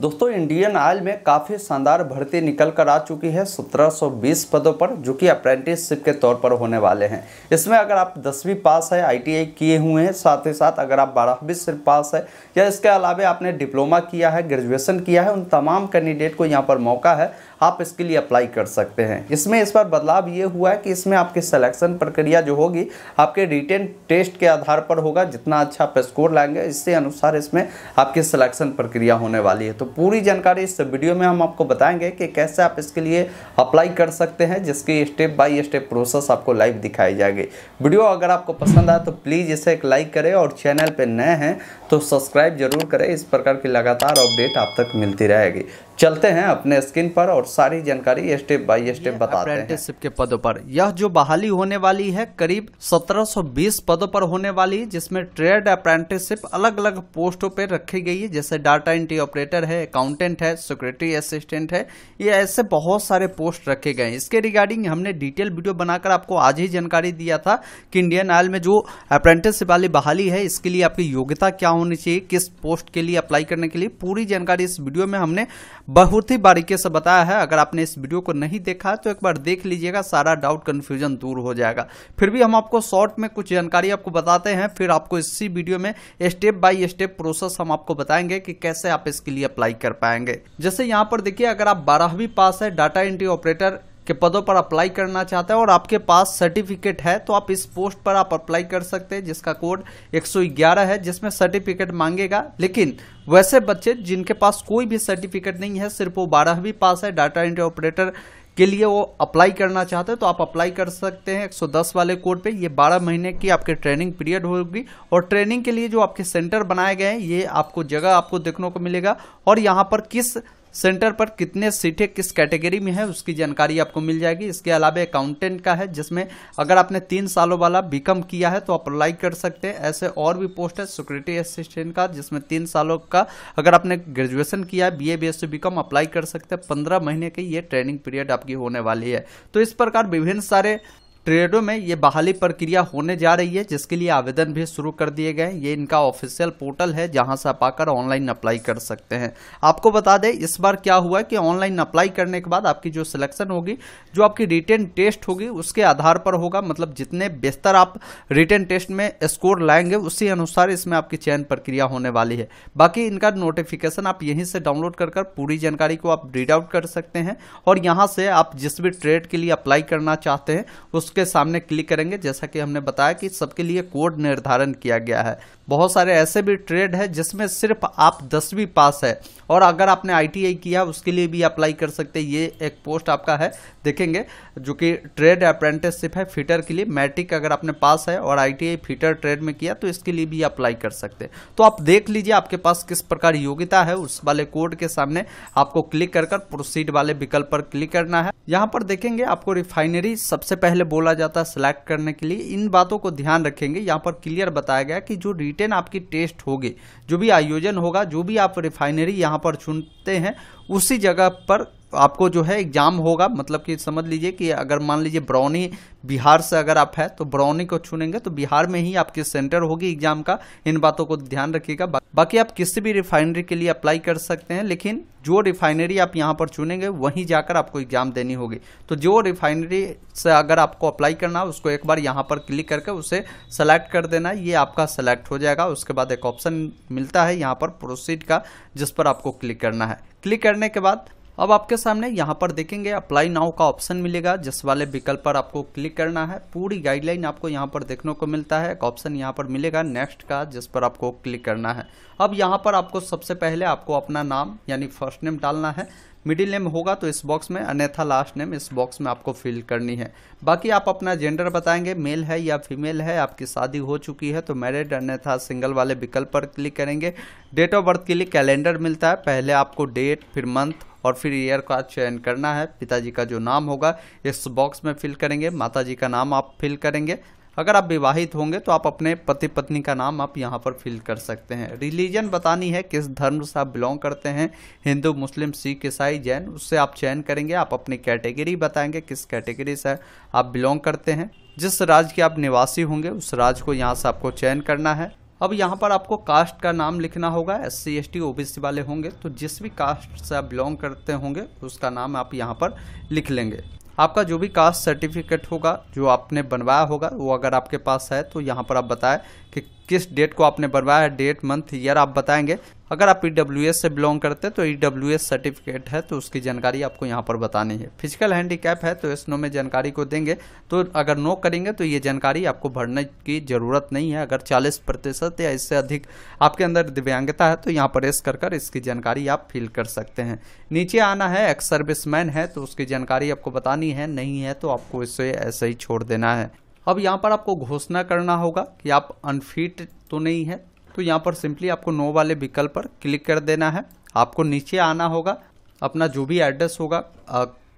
दोस्तों Indian oil में काफ़ी शानदार भर्ती निकल कर आ चुकी है 1720 पदों पर जो कि अप्रेंटिसशिप के तौर पर होने वाले हैं इसमें अगर आप दसवीं पास है आईटीआई किए हुए हैं साथ ही साथ अगर आप बारहवीं से पास है या इसके अलावा आपने डिप्लोमा किया है ग्रेजुएशन किया है उन तमाम कैंडिडेट को यहाँ पर मौका है आप इसके लिए अप्लाई कर सकते हैं इसमें इस बार बदलाव ये हुआ है कि इसमें आपकी सिलेक्शन प्रक्रिया जो होगी आपके रिटेन टेस्ट के आधार पर होगा जितना अच्छा आप स्कोर लाएंगे इसके अनुसार इसमें आपकी सिलेक्शन प्रक्रिया होने वाली है तो पूरी जानकारी इस वीडियो में हम आपको बताएंगे कि कैसे आप इसके लिए अप्लाई कर सकते हैं जिसकी स्टेप बाई स्टेप प्रोसेस आपको लाइव दिखाई जाएगी वीडियो अगर आपको पसंद आए तो प्लीज़ इसे एक लाइक करें और चैनल पर नए हैं तो सब्सक्राइब जरूर करें इस प्रकार की लगातार अपडेट आप तक मिलती रहेगी चलते हैं अपने स्किन पर और सारी जानकारी स्टेप बाय स्टेप बताते हैं के पदों पर यह जो बहाली होने वाली है करीब 1720 पदों पर होने वाली जिसमें ट्रेड अप्रेंटिसशिप अलग अलग पोस्टों पर रखी गई है जैसे डाटा एंट्री ऑपरेटर है अकाउंटेंट है सिक्योरिटी असिस्टेंट है ये ऐसे बहुत सारे पोस्ट रखे गए हैं इसके रिगार्डिंग हमने डिटेल वीडियो बनाकर आपको आज ही जानकारी दिया था कि इंडियन ऑयल में जो अप्रेंटिसशिप वाली बहाली है इसके लिए आपकी योग्यता क्या होनी चाहिए किस पोस्ट के लिए अप्लाई करने के लिए पूरी जानकारी इस वीडियो में हमने बहुत ही बारीकी से बताया है अगर आपने इस वीडियो को नहीं देखा तो एक बार देख लीजिएगा सारा डाउट कन्फ्यूजन दूर हो जाएगा फिर भी हम आपको शॉर्ट में कुछ जानकारी आपको बताते हैं फिर आपको इसी वीडियो में स्टेप बाय स्टेप प्रोसेस हम आपको बताएंगे कि कैसे आप इसके लिए अप्लाई कर पाएंगे जैसे यहाँ पर देखिए अगर आप बारहवीं पास है डाटा एंट्री ऑपरेटर के पदों पर अप्लाई करना चाहते हैं और आपके पास सर्टिफिकेट है तो आप इस पोस्ट पर आप अप्लाई कर सकते हैं जिसका कोड 111 है जिसमें सर्टिफिकेट मांगेगा लेकिन वैसे बच्चे जिनके पास कोई भी सर्टिफिकेट नहीं है सिर्फ वो बारहवीं पास है डाटा एंट्री ऑपरेटर के लिए वो अप्लाई करना चाहते हैं तो आप अप्लाई कर सकते हैं 110 वाले कोड पे ये 12 महीने की आपके ट्रेनिंग पीरियड होगी और ट्रेनिंग के लिए जो आपके सेंटर बनाए गए हैं ये आपको जगह आपको देखने को मिलेगा और यहाँ पर किस सेंटर पर कितने सीटें किस कैटेगरी में है उसकी जानकारी आपको मिल जाएगी इसके अलावा अकाउंटेंट का है जिसमें अगर आपने तीन सालों वाला बीकॉम किया है तो आप अप्लाई कर सकते हैं ऐसे और भी पोस्ट है सिक्योरिटी असिस्टेंट का जिसमें तीन सालों का अगर आपने ग्रेजुएशन किया है B A B S apply कर सकते हैं पंद्रह महीने की ये ट्रेनिंग पीरियड आपकी होने वाली है तो इस प्रकार विभिन्न सारे ट्रेडों में ये बहाली प्रक्रिया होने जा रही है जिसके लिए आवेदन भी शुरू कर दिए गए ये इनका ऑफिशियल पोर्टल है जहां से आप आकर ऑनलाइन अप्लाई कर सकते हैं आपको बता दें इस बार क्या हुआ कि ऑनलाइन अप्लाई करने के बाद आपकी जो सिलेक्शन होगी जो आपकी रिटर्न टेस्ट होगी उसके आधार पर होगा मतलब जितने बेहतर आप रिटर्न टेस्ट में स्कोर लाएंगे उसी अनुसार इसमें आपकी चयन प्रक्रिया होने वाली है बाकी इनका नोटिफिकेशन आप यहीं से डाउनलोड कर कर पूरी जानकारी को आप रीड आउट कर सकते हैं और यहाँ से आप जिस भी ट्रेड के लिए अप्लाई करना चाहते हैं उस उसके सामने क्लिक करेंगे जैसा कि हमने बताया कि सबके लिए कोड निर्धारण किया गया है बहुत सारे ऐसे भी ट्रेड है जिसमें सिर्फ आप दसवीं पास है और अगर आपने आई किया उसके लिए भी अप्लाई कर सकते हैं ये एक पोस्ट आपका है देखेंगे जो कि ट्रेड अप्रेंटिसशिप है फिटर के लिए मैट्रिक अगर आपने पास है और आई फिटर ट्रेड में किया तो इसके लिए भी अप्लाई कर सकते हैं तो आप देख लीजिए आपके पास किस प्रकार योग्यता है उस वाले कोड के सामने आपको क्लिक कर प्रोसीड वाले विकल्प पर क्लिक करना है यहाँ पर देखेंगे आपको रिफाइनरी सबसे पहले बोला जाता है सिलेक्ट करने के लिए इन बातों को ध्यान रखेंगे यहाँ पर क्लियर बताया गया कि जो रिटेन आपकी टेस्ट होगी जो भी आयोजन होगा जो भी आप रिफाइनरी यहाँ पर चुनते हैं उसी जगह पर आपको जो है एग्जाम होगा मतलब कि समझ लीजिए कि अगर मान लीजिए ब्रौनी बिहार से अगर आप है तो ब्रौनी को चुनेंगे तो बिहार में ही आपकी सेंटर होगी एग्जाम का इन बातों को ध्यान रखिएगा बाकी आप किसी भी रिफाइनरी के लिए अप्लाई कर सकते हैं लेकिन जो रिफाइनरी आप यहाँ पर चुनेंगे वहीं जाकर आपको एग्जाम देनी होगी तो जो रिफाइनरी से अगर आपको अप्लाई करना है उसको एक बार यहाँ पर क्लिक करके उसे सेलेक्ट कर देना ये आपका सेलेक्ट हो जाएगा उसके बाद एक ऑप्शन मिलता है यहाँ पर प्रोसीड का जिस पर आपको क्लिक करना है क्लिक करने के बाद अब आपके सामने यहाँ पर देखेंगे अप्लाई नाउ का ऑप्शन मिलेगा जिस वाले विकल्प पर आपको क्लिक करना है पूरी गाइडलाइन आपको यहाँ पर देखने को मिलता है एक ऑप्शन यहाँ पर मिलेगा नेक्स्ट का जिस पर आपको क्लिक करना है अब यहाँ पर आपको सबसे पहले आपको अपना नाम यानी फर्स्ट नेम डालना है मिडिल नेम होगा तो इस बॉक्स में अन्यथा लास्ट नेम इस बॉक्स में आपको फिल करनी है बाकी आप अपना जेंडर बताएंगे मेल है या फीमेल है आपकी शादी हो चुकी है तो मैरिड अन्यथा सिंगल वाले विकल्प पर क्लिक करेंगे डेट ऑफ बर्थ के लिए कैलेंडर मिलता है पहले आपको डेट फिर मंथ और फिर ईयर का चयन करना है पिताजी का जो नाम होगा इस बॉक्स में फिल करेंगे माता जी का नाम आप फिल करेंगे अगर आप विवाहित होंगे तो आप अपने पति पत्नी का नाम आप यहाँ पर फिल कर सकते हैं रिलीजन बतानी है किस धर्म से आप बिलोंग करते हैं हिंदू मुस्लिम सिख ईसाई जैन उससे आप चयन करेंगे आप अपनी कैटेगरी बताएंगे किस कैटेगरी से आप बिलोंग करते हैं जिस राज्य के आप निवासी होंगे उस राज्य को यहाँ से आपको चयन करना है अब यहाँ पर आपको कास्ट का नाम लिखना होगा S C S T O B C वाले होंगे तो जिस भी कास्ट से आप बिलोंग करते होंगे उसका नाम आप यहाँ पर लिख लेंगे आपका जो भी कास्ट सर्टिफिकेट होगा जो आपने बनवाया होगा वो अगर आपके पास है तो यहाँ पर आप बताएं कि किस डेट को आपने बनवाया है डेट मंथ ईयर आप बताएंगे अगर आप ई e से बिलोंग करते हैं तो ई e सर्टिफिकेट है तो उसकी जानकारी आपको यहाँ पर बतानी है फिजिकल हैंडीकैप है तो एस नो में जानकारी को देंगे तो अगर नो करेंगे तो ये जानकारी आपको भरने की ज़रूरत नहीं है अगर चालीस प्रतिशत या इससे अधिक आपके अंदर दिव्यांगता है तो यहाँ पर एस कर कर इसकी जानकारी आप फिल कर सकते हैं नीचे आना है एक्स सर्विस है तो उसकी जानकारी आपको बतानी है नहीं है तो आपको इसे ऐसे ही छोड़ देना है अब यहाँ पर आपको घोषणा करना होगा कि आप अनफिट तो नहीं है तो यहाँ पर सिंपली आपको नो वाले विकल्प पर क्लिक कर देना है आपको नीचे आना होगा अपना जो भी एड्रेस होगा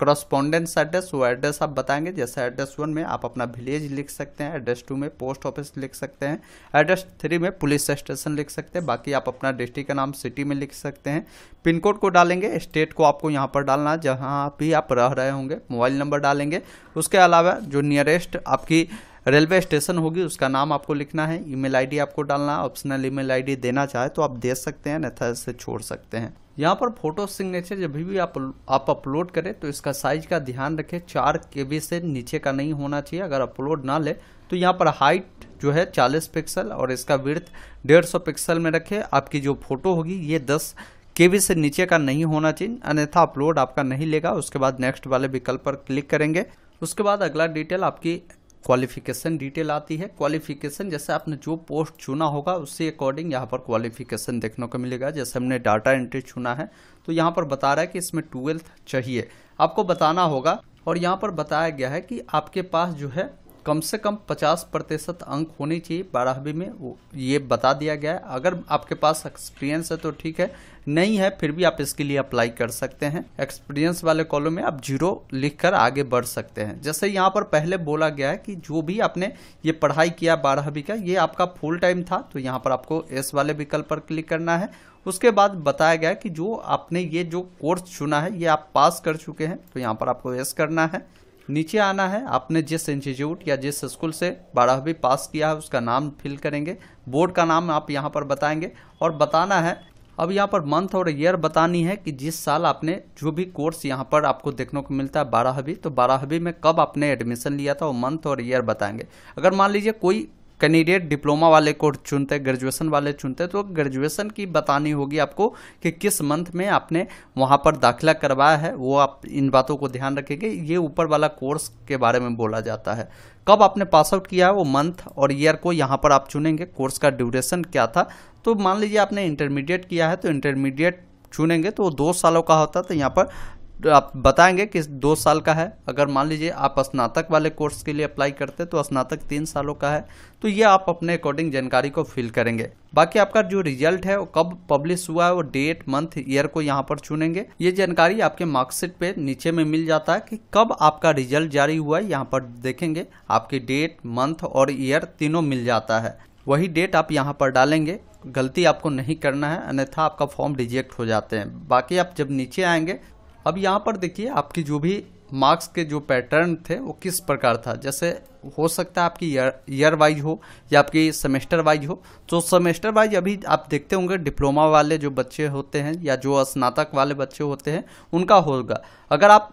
करस्पॉन्डेंस एड्रेस वो एड्रेस आप बताएंगे जैसे एड्रेस वन में आप अपना विलेज लिख सकते हैं एड्रेस टू में पोस्ट ऑफिस लिख सकते हैं एड्रेस थ्री में पुलिस स्टेशन लिख सकते हैं बाकी आप अपना डिस्ट्रिक्ट का नाम सिटी में लिख सकते हैं पिन कोड को डालेंगे स्टेट को आपको यहाँ पर डालना है जहाँ भी आप रह रहे होंगे मोबाइल नंबर डालेंगे उसके अलावा जो नियरेस्ट आपकी रेलवे स्टेशन होगी उसका नाम आपको लिखना है ईमेल आईडी आपको डालना ऑप्शनल ईमेल आईडी देना चाहे तो आप दे सकते हैं नथा इसे छोड़ सकते हैं यहाँ पर फोटो सिग्नेचर जब भी आप आप अपलोड करें तो इसका साइज का ध्यान रखें चार के से नीचे का नहीं होना चाहिए अगर अपलोड ना ले तो यहाँ पर हाइट जो है 40 पिक्सल और इसका विर्थ 150 पिक्सल में रखें आपकी जो फोटो होगी ये 10 के से नीचे का नहीं होना चाहिए अन्यथा अपलोड आपका नहीं लेगा उसके बाद नेक्स्ट वाले विकल्प पर क्लिक करेंगे उसके बाद अगला डिटेल आपकी क्वालिफिकेशन डिटेल आती है क्वालिफिकेशन जैसे आपने जो पोस्ट चुना होगा उसके अकॉर्डिंग यहाँ पर क्वालिफिकेशन देखने को मिलेगा जैसे हमने डाटा एंट्री चुना है तो यहाँ पर बता रहा है कि इसमें ट्वेल्थ चाहिए आपको बताना होगा और यहाँ पर बताया गया है कि आपके पास जो है कम से कम 50 प्रतिशत अंक होने चाहिए बारहवीं में वो ये बता दिया गया है अगर आपके पास एक्सपीरियंस है तो ठीक है नहीं है फिर भी आप इसके लिए अप्लाई कर सकते हैं एक्सपीरियंस वाले कॉलम में आप जीरो लिखकर आगे बढ़ सकते हैं जैसे यहाँ पर पहले बोला गया है कि जो भी आपने ये पढ़ाई किया बारहवीं का ये आपका फुल टाइम था तो यहाँ पर आपको एस वाले विकल्प पर क्लिक करना है उसके बाद बताया गया कि जो आपने ये जो कोर्स चुना है ये आप पास कर चुके हैं तो यहाँ पर आपको एस करना है नीचे आना है आपने जिस इंस्टीट्यूट या जिस स्कूल से बारहवीं पास किया है उसका नाम फिल करेंगे बोर्ड का नाम आप यहाँ पर बताएंगे और बताना है अब यहाँ पर मंथ और ईयर बतानी है कि जिस साल आपने जो भी कोर्स यहाँ पर आपको देखने को मिलता है बारहवीं तो बारहवीं में कब आपने एडमिशन लिया था वो मंथ और ईयर बताएंगे अगर मान लीजिए कोई कैंडिडेट डिप्लोमा वाले को चुनते हैं ग्रेजुएशन वाले चुनते हैं तो ग्रेजुएशन की बतानी होगी आपको कि किस मंथ में आपने वहाँ पर दाखिला करवाया है वो आप इन बातों को ध्यान रखेंगे ये ऊपर वाला कोर्स के बारे में बोला जाता है कब आपने पास आउट किया है वो मंथ और ईयर को यहाँ पर आप चुनेंगे कोर्स का ड्यूरेशन क्या था तो मान लीजिए आपने इंटरमीडिएट किया है तो इंटरमीडिएट चुनेंगे तो वो दो सालों का होता है तो यहाँ पर तो आप बताएंगे कि दो साल का है अगर मान लीजिए आप स्नातक वाले कोर्स के लिए अप्लाई करते हैं तो स्नातक तीन सालों का है तो ये आप अपने अकॉर्डिंग जानकारी को फिल करेंगे बाकी आपका जो रिजल्ट है वो कब पब्लिश हुआ है वो डेट मंथ ईयर को यहाँ पर चुनेंगे ये जानकारी आपके मार्कशीट पे नीचे में मिल जाता है कि कब आपका रिजल्ट जारी हुआ है यहाँ पर देखेंगे आपकी डेट मंथ और ईयर तीनों मिल जाता है वही डेट आप यहाँ पर डालेंगे गलती आपको नहीं करना है अन्यथा आपका फॉर्म रिजेक्ट हो जाते हैं बाकी आप जब नीचे आएंगे अब यहाँ पर देखिए आपकी जो भी मार्क्स के जो पैटर्न थे वो किस प्रकार था जैसे हो सकता है आपकी ईयर ईयर वाइज हो या आपकी सेमेस्टर वाइज हो तो सेमेस्टर वाइज अभी आप देखते होंगे डिप्लोमा वाले जो बच्चे होते हैं या जो स्नातक वाले बच्चे होते हैं उनका होगा अगर आप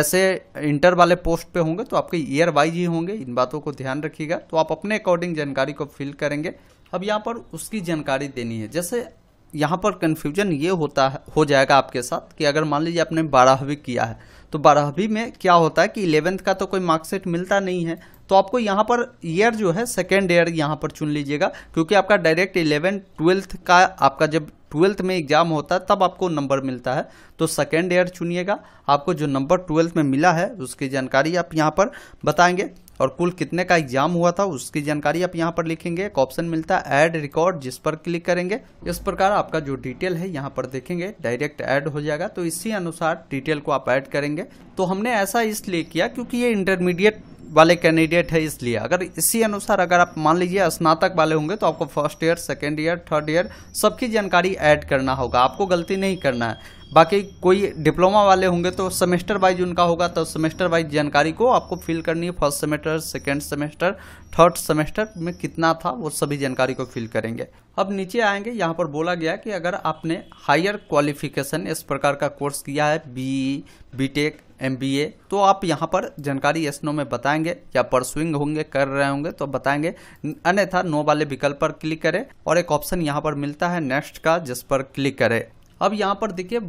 ऐसे इंटर वाले पोस्ट पे होंगे तो आपके ईयर वाइज ही होंगे इन बातों को ध्यान रखिएगा तो आप अपने अकॉर्डिंग जानकारी को फिल करेंगे अब यहाँ पर उसकी जानकारी देनी है जैसे यहाँ पर कन्फ्यूजन ये होता है हो जाएगा आपके साथ कि अगर मान लीजिए आपने बारहवीं किया है तो बारहवीं में क्या होता है कि इलेवेंथ का तो कोई मार्कशीट मिलता नहीं है तो आपको यहाँ पर ईयर जो है सेकेंड ईयर यहाँ पर चुन लीजिएगा क्योंकि आपका डायरेक्ट इलेवेंथ ट्वेल्थ का आपका जब ट्वेल्थ में एग्जाम होता है तब आपको नंबर मिलता है तो सेकेंड ईयर चुनिएगा आपको जो नंबर ट्वेल्थ में मिला है उसकी जानकारी आप यहाँ पर बताएंगे और कुल कितने का एग्जाम हुआ था उसकी जानकारी आप यहाँ पर लिखेंगे एक ऑप्शन मिलता है ऐड रिकॉर्ड जिस पर क्लिक करेंगे इस प्रकार आपका जो डिटेल है यहाँ पर देखेंगे डायरेक्ट ऐड हो जाएगा तो इसी अनुसार डिटेल को आप ऐड करेंगे तो हमने ऐसा इसलिए किया क्योंकि ये इंटरमीडिएट वाले कैंडिडेट है इसलिए अगर इसी अनुसार अगर आप मान लीजिए स्नातक वाले होंगे तो आपको first year second year third year सबकी जानकारी ऐड करना होगा आपको गलती नहीं करना है बाकी कोई डिप्लोमा वाले होंगे तो सेमेस्टर वाइज उनका होगा तो सेमेस्टर वाइज जानकारी को आपको फिल करनी है first semester second semester third semester में कितना था वो सभी जानकारी को फिल करेंगे अब नीचे आएंगे यहाँ पर बोला गया कि अगर आपने हायर क्वालिफिकेशन इस प्रकार का कोर्स किया है बी बी टेक एम तो आप यहाँ पर जानकारी एस नो में बताएंगे या परसुइंग होंगे कर रहे होंगे तो बताएंगे अन्यथा नो वाले विकल्प पर क्लिक करें और एक ऑप्शन यहाँ पर मिलता है नेक्स्ट का जिस पर क्लिक करें अब यहाँ पर देखिए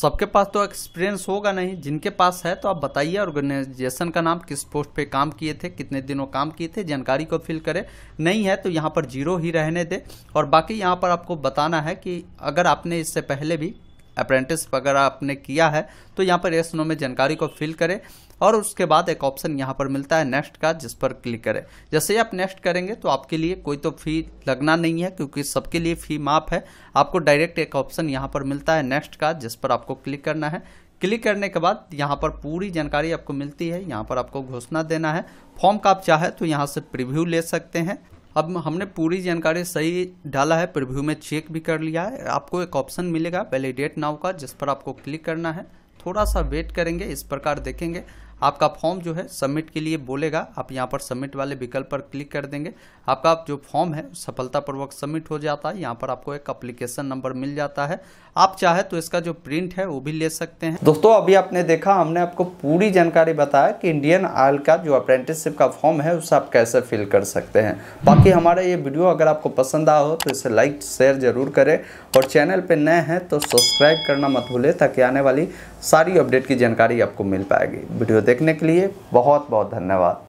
सबके पास तो एक्सपीरियंस होगा नहीं जिनके पास है तो आप बताइए ऑर्गेनाइजेशन का नाम किस पोस्ट पे काम किए थे कितने दिनों काम किए थे जानकारी को फिल करें नहीं है तो यहाँ पर जीरो ही रहने दें और बाकी यहाँ पर आपको बताना है कि अगर आपने इससे पहले भी अप्रेंटिस वगैरह आपने किया है तो यहाँ पर एस नो में जानकारी को फिल करें और उसके बाद एक ऑप्शन यहाँ पर मिलता है नेक्स्ट का जिस पर क्लिक करें जैसे ही आप नेक्स्ट करेंगे तो आपके लिए कोई तो फी लगना नहीं है क्योंकि सबके लिए फी माफ है आपको डायरेक्ट एक ऑप्शन यहाँ पर मिलता है नेक्स्ट का जिस पर आपको क्लिक करना है क्लिक करने के बाद यहाँ पर पूरी जानकारी आपको मिलती है यहाँ पर आपको घोषणा देना है फॉर्म का आप चाहे तो यहाँ से प्रिव्यू ले सकते हैं अब हमने पूरी जानकारी सही डाला है प्रिव्यू में चेक भी कर लिया है आपको एक ऑप्शन मिलेगा वैलिडेट नाव का जिस पर आपको क्लिक करना है थोड़ा सा वेट करेंगे इस प्रकार देखेंगे आपका फॉर्म जो है सबमिट के लिए बोलेगा आप यहाँ पर सबमिट वाले विकल्प पर क्लिक कर देंगे आपका जो फॉर्म है सफलतापूर्वक सबमिट हो जाता है यहाँ पर आपको एक अप्लीकेशन नंबर मिल जाता है आप चाहे तो इसका जो प्रिंट है वो भी ले सकते हैं दोस्तों अभी आपने देखा हमने आपको पूरी जानकारी बताया कि इंडियन ऑयल का जो अप्रेंटिसशिप का फॉर्म है उसे आप कैसे फिल कर सकते हैं बाकी हमारा ये वीडियो अगर आपको पसंद आया हो तो इसे लाइक शेयर जरूर करें और चैनल पर नए हैं तो सब्सक्राइब करना मत भूलें ताकि आने वाली सारी अपडेट की जानकारी आपको मिल पाएगी वीडियो देखने के लिए बहुत बहुत धन्यवाद